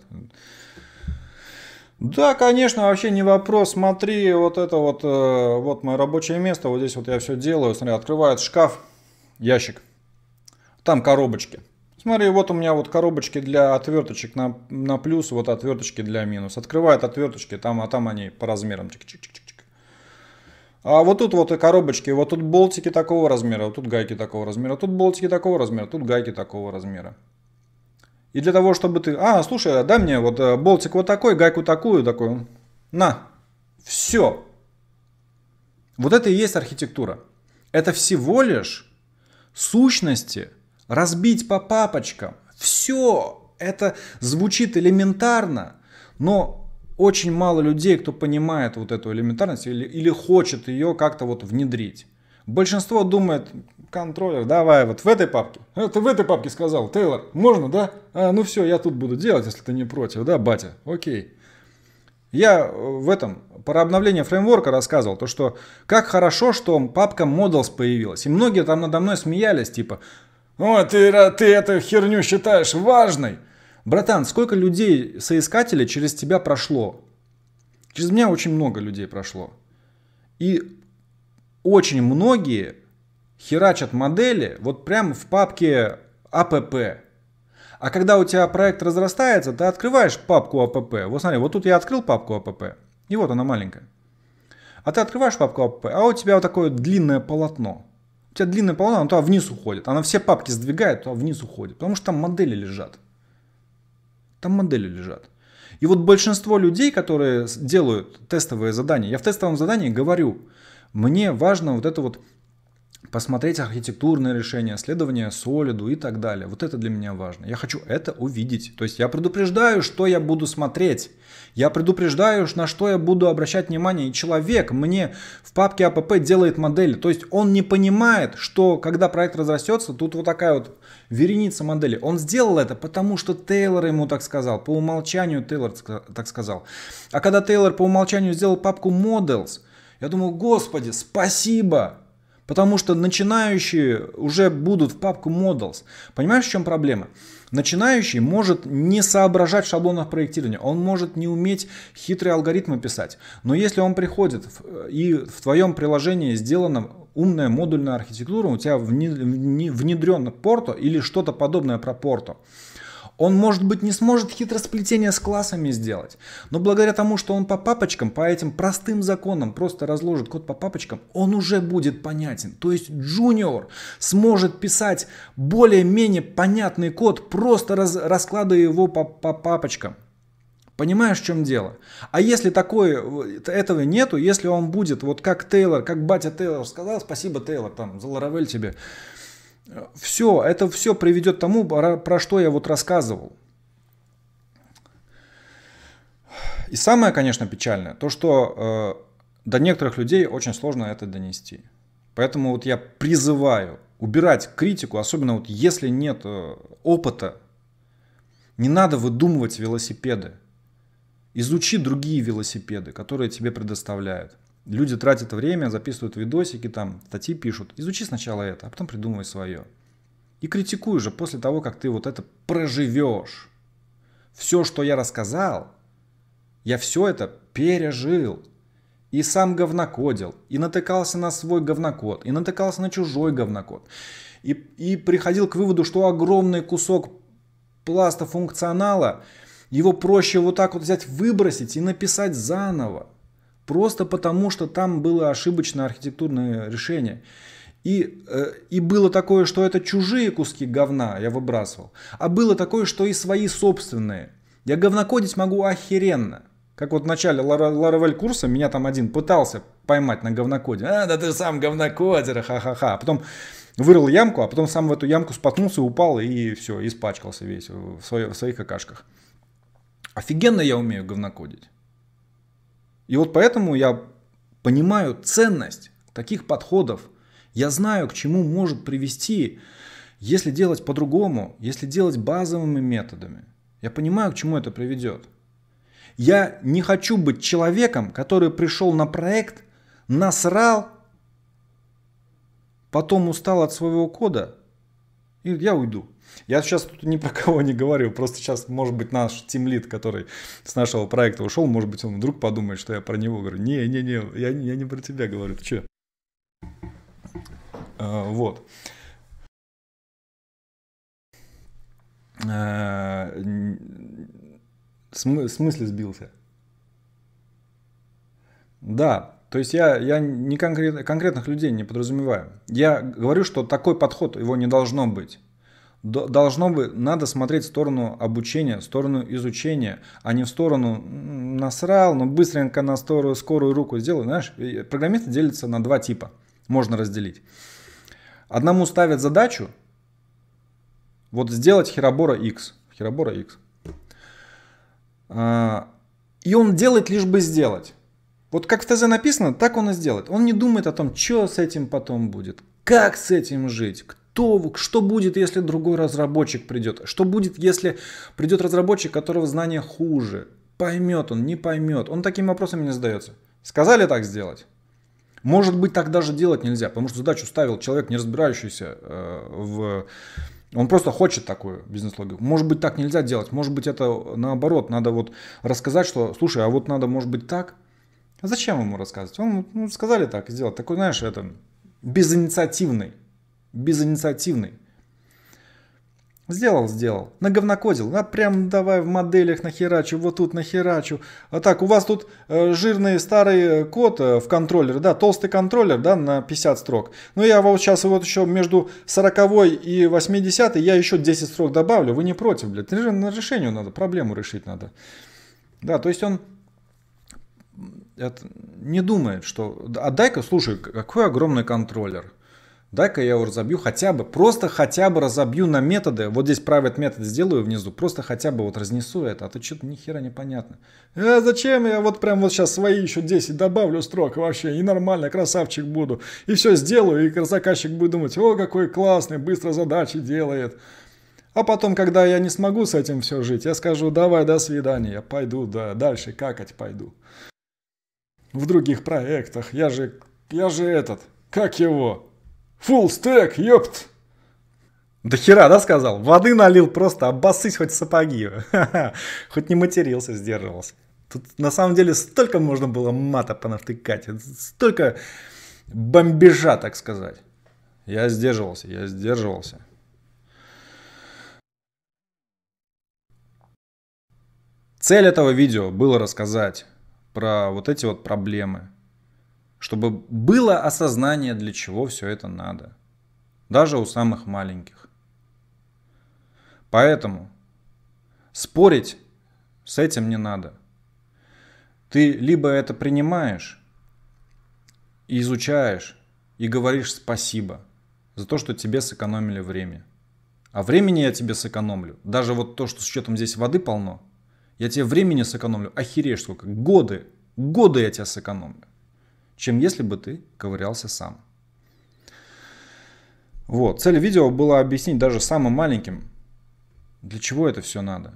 Да, конечно, вообще не вопрос. Смотри, вот это вот, э, вот мое рабочее место, вот здесь вот я все делаю. Смотри, открывает шкаф, ящик, там коробочки. Смотри, вот у меня вот коробочки для отверточек на, на плюс, вот отверточки для минус. Открывает отверточки, там, а там они по размерам. Чик -чик -чик -чик. А вот тут вот и коробочки, вот тут болтики такого размера, вот тут гайки такого размера, тут болтики такого размера, тут гайки такого размера. И для того, чтобы ты... А, слушай, а дай мне вот э, болтик вот такой, гайку такую, такую. На. Все. Вот это и есть архитектура. Это всего лишь сущности – разбить по папочкам. Все это звучит элементарно, но очень мало людей, кто понимает вот эту элементарность или, или хочет ее как-то вот внедрить. Большинство думает, контроллер, давай вот в этой папке. Это а в этой папке сказал, Тейлор, можно, да? А, ну все, я тут буду делать, если ты не против, да, батя? Окей. Я э, в этом про обновление фреймворка рассказывал, то что как хорошо, что папка Models появилась. И многие там надо мной смеялись, типа, «О, ну, а ты, ты эту херню считаешь важной!» «Братан, сколько людей, соискателей через тебя прошло?» Через меня очень много людей прошло. И очень многие херачат модели вот прямо в папке АПП. А когда у тебя проект разрастается, ты открываешь папку АПП. Вот смотри, вот тут я открыл папку АПП, и вот она маленькая. А ты открываешь папку АПП, а у тебя вот такое длинное полотно. У тебя длинная полоса, она туда вниз уходит. Она все папки сдвигает, туда вниз уходит. Потому что там модели лежат. Там модели лежат. И вот большинство людей, которые делают тестовые задания, я в тестовом задании говорю, мне важно вот это вот посмотреть архитектурное решение, следование солиду и так далее. Вот это для меня важно. Я хочу это увидеть. То есть я предупреждаю, что я буду смотреть. Я предупреждаю, на что я буду обращать внимание. И человек мне в папке АПП делает модели. То есть он не понимает, что когда проект разрастется, тут вот такая вот вереница моделей. Он сделал это, потому что Тейлор ему так сказал. По умолчанию Тейлор так сказал. А когда Тейлор по умолчанию сделал папку Models, я думал, господи, спасибо, Потому что начинающие уже будут в папку models. Понимаешь, в чем проблема? Начинающий может не соображать в шаблонах проектирования, он может не уметь хитрые алгоритмы писать. Но если он приходит и в твоем приложении сделана умная модульная архитектура, у тебя внедрен порто или что-то подобное про порто, он, может быть, не сможет хитросплетение с классами сделать, но благодаря тому, что он по папочкам, по этим простым законам просто разложит код по папочкам, он уже будет понятен. То есть джуниор сможет писать более-менее понятный код, просто раз, раскладывая его по, по папочкам. Понимаешь, в чем дело? А если такое, э, этого нету, если он будет, вот как Тейлор, как батя Тейлор сказал, спасибо, Тейлор, там, за Ларавель тебе, все, это все приведет к тому, про что я вот рассказывал. И самое, конечно, печальное, то, что э, до некоторых людей очень сложно это донести. Поэтому вот я призываю убирать критику, особенно вот если нет э, опыта. Не надо выдумывать велосипеды. Изучи другие велосипеды, которые тебе предоставляют люди тратят время, записывают видосики, там, статьи пишут. Изучи сначала это, а потом придумывай свое. И критикуй уже после того, как ты вот это проживешь. Все, что я рассказал, я все это пережил. И сам говнокодил, и натыкался на свой говнокод, и натыкался на чужой говнокод. И, и приходил к выводу, что огромный кусок пласта функционала, его проще вот так вот взять, выбросить и написать заново. Просто потому, что там было ошибочное архитектурное решение. И, э, и было такое, что это чужие куски говна я выбрасывал, а было такое, что и свои собственные. Я говнокодить могу охеренно. Как вот в начале Ларавель курса меня там один пытался поймать на говнокоде. А, да ты сам говнокодер, ха-ха-ха. Потом вырыл ямку, а потом сам в эту ямку споткнулся, упал и все, испачкался весь в, своих какашках. Офигенно я умею говнокодить. И вот поэтому я понимаю ценность таких подходов. Я знаю, к чему может привести, если делать по-другому, если делать базовыми методами. Я понимаю, к чему это приведет. Я не хочу быть человеком, который пришел на проект, насрал, потом устал от своего кода, и я уйду. Я сейчас тут ни про кого не говорю, просто сейчас, может быть, наш тимлит, который с нашего проекта ушел, может быть, он вдруг подумает, что я про него говорю. Не-не-не, я, я не про тебя говорю, ты че? А, вот. А, см, смысле сбился? Да, то есть я, я не конкрет, конкретных людей не подразумеваю. Я говорю, что такой подход его не должно быть должно бы, надо смотреть в сторону обучения, в сторону изучения, а не в сторону насрал, но ну, быстренько на сторону скорую руку сделаю. Знаешь, программисты делятся на два типа, можно разделить. Одному ставят задачу, вот сделать Херобора X, Херобора X. А, и он делает лишь бы сделать. Вот как в ТЗ написано, так он и сделает. Он не думает о том, что с этим потом будет, как с этим жить, готовы, что будет, если другой разработчик придет, что будет, если придет разработчик, которого знания хуже, поймет он, не поймет, он такими вопросами не задается. Сказали так сделать? Может быть, так даже делать нельзя, потому что задачу ставил человек, не разбирающийся э, в... Он просто хочет такую бизнес-логику. Может быть, так нельзя делать. Может быть, это наоборот. Надо вот рассказать, что, слушай, а вот надо, может быть, так. А зачем ему рассказывать? Он, ну, сказали так, сделать. Такой, знаешь, это безинициативный безинициативный. Сделал, сделал. Наговнокодил. А прям давай в моделях нахерачу, вот тут нахерачу. А так, у вас тут э, жирный старый э, код э, в контроллер, да, толстый контроллер, да, на 50 строк. Ну, я вот сейчас вот еще между 40 и 80 я еще 10 строк добавлю. Вы не против, блядь. На решение надо, проблему решить надо. Да, то есть он это, не думает, что... А дай-ка, слушай, какой огромный контроллер. Дай-ка я его разобью хотя бы, просто хотя бы разобью на методы. Вот здесь private метод сделаю внизу, просто хотя бы вот разнесу это. А то что-то ни хера непонятно. А э, зачем я вот прям вот сейчас свои еще 10 добавлю строк вообще, и нормально, красавчик буду. И все сделаю, и заказчик будет думать, о, какой классный, быстро задачи делает. А потом, когда я не смогу с этим все жить, я скажу, давай, до свидания, я пойду да, дальше какать пойду. В других проектах, я же, я же этот, как его, Full stack, ёпт! Да хера, да, сказал? Воды налил просто, обоссысь хоть сапоги. Хоть не матерился, сдерживался. Тут на самом деле столько можно было мата понавтыкать, столько бомбежа, так сказать. Я сдерживался, я сдерживался. Цель этого видео было рассказать про вот эти вот проблемы, чтобы было осознание, для чего все это надо. Даже у самых маленьких. Поэтому спорить с этим не надо. Ты либо это принимаешь и изучаешь, и говоришь спасибо за то, что тебе сэкономили время. А времени я тебе сэкономлю. Даже вот то, что с учетом здесь воды полно, я тебе времени сэкономлю. Охереешь сколько. Годы. Годы я тебя сэкономлю чем если бы ты ковырялся сам. Вот. Цель видео была объяснить даже самым маленьким, для чего это все надо.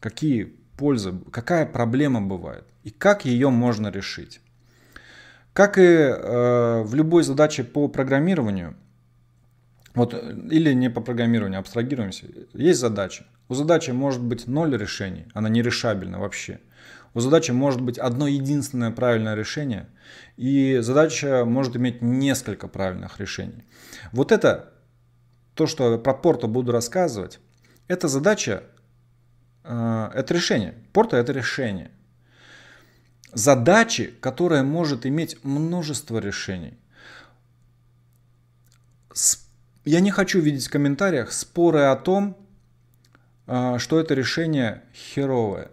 Какие пользы, какая проблема бывает и как ее можно решить. Как и э, в любой задаче по программированию, вот, или не по программированию, а абстрагируемся, есть задача. У задачи может быть ноль решений, она нерешабельна вообще – у задачи может быть одно единственное правильное решение, и задача может иметь несколько правильных решений. Вот это, то, что про Порто буду рассказывать, это задача, э, это решение. порта, это решение. Задачи, которая может иметь множество решений. Я не хочу видеть в комментариях споры о том, э, что это решение херовое.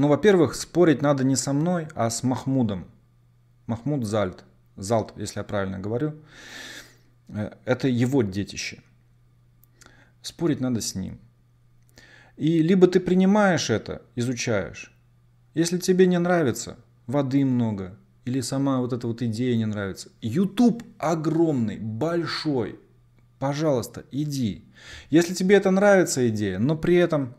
Ну, во-первых, спорить надо не со мной, а с Махмудом. Махмуд Зальт. Залт, если я правильно говорю. Э, это его детище. Спорить надо с ним. И либо ты принимаешь это, изучаешь. Если тебе не нравится, воды много, или сама вот эта вот идея не нравится. YouTube огромный, большой. Пожалуйста, иди. Если тебе это нравится идея, но при этом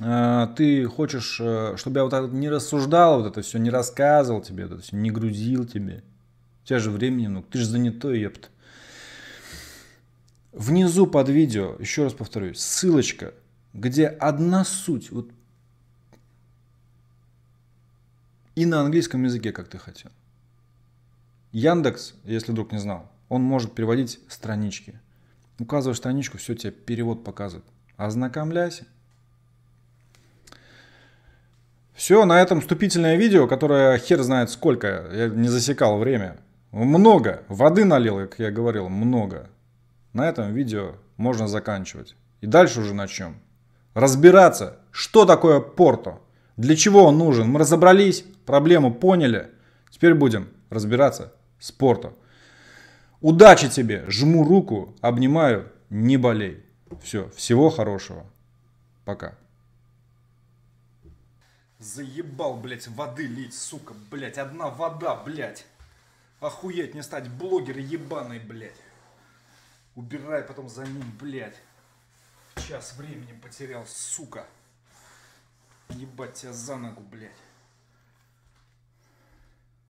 Э, ты хочешь, э, чтобы я вот так не рассуждал вот это все, не рассказывал тебе это все, не грузил тебе. У тебя же времени много, ты же занятой, епт. Внизу под видео, еще раз повторюсь, ссылочка, где одна суть, вот и на английском языке, как ты хотел. Яндекс, если вдруг не знал, он может переводить странички. Указываешь страничку, все, тебе перевод показывает. Ознакомляйся. Все, на этом вступительное видео, которое хер знает сколько, я не засекал время. Много. Воды налил, как я говорил, много. На этом видео можно заканчивать. И дальше уже начнем. Разбираться, что такое Порто, для чего он нужен. Мы разобрались, проблему поняли. Теперь будем разбираться с Порто. Удачи тебе, жму руку, обнимаю, не болей. Все, всего хорошего. Пока. Заебал, блядь, воды лить, сука, блядь. Одна вода, блядь. Охуеть, не стать блогер ебаный, блядь. Убирай потом за ним, блядь. Час времени потерял, сука. Ебать тебя за ногу, блядь.